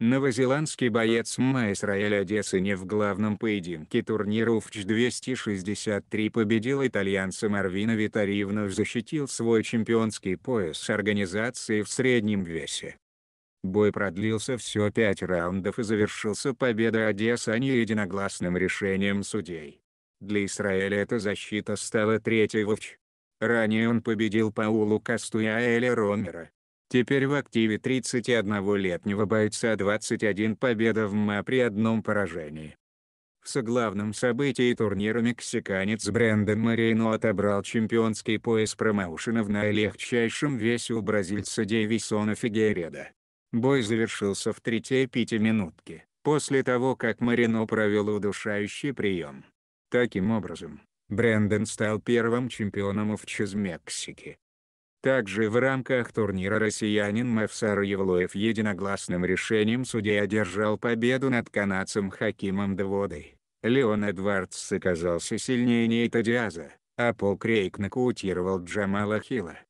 Новозеландский боец Майс Исраэль Одессы не в главном поединке турнира УФЧ-263 победил итальянца Марвина Витаривну защитил свой чемпионский пояс организации в среднем весе. Бой продлился все пять раундов и завершился победой Одессы а не единогласным решением судей. Для Израиля эта защита стала третьей в УФЧ. Ранее он победил Паулу Кастуя и Эля Ромера. Теперь в активе 31-летнего бойца 21 победа в МА при одном поражении. В соглавном событии турнира мексиканец Брэндон Марино отобрал чемпионский пояс промоушенов на легчайшем весе у бразильца Дэвисона Фигереда. Бой завершился в третьей пяти минутке, после того как Марино провел удушающий прием. Таким образом, Брэндон стал первым чемпионом в из Мексики. Также в рамках турнира россиянин Мевсар Евлоев единогласным решением судей одержал победу над канадцем Хакимом Деводой. Леон Эдвардс оказался сильнее Нейта Диаза, а Пол Крейг нокаутировал Джамала Хилла.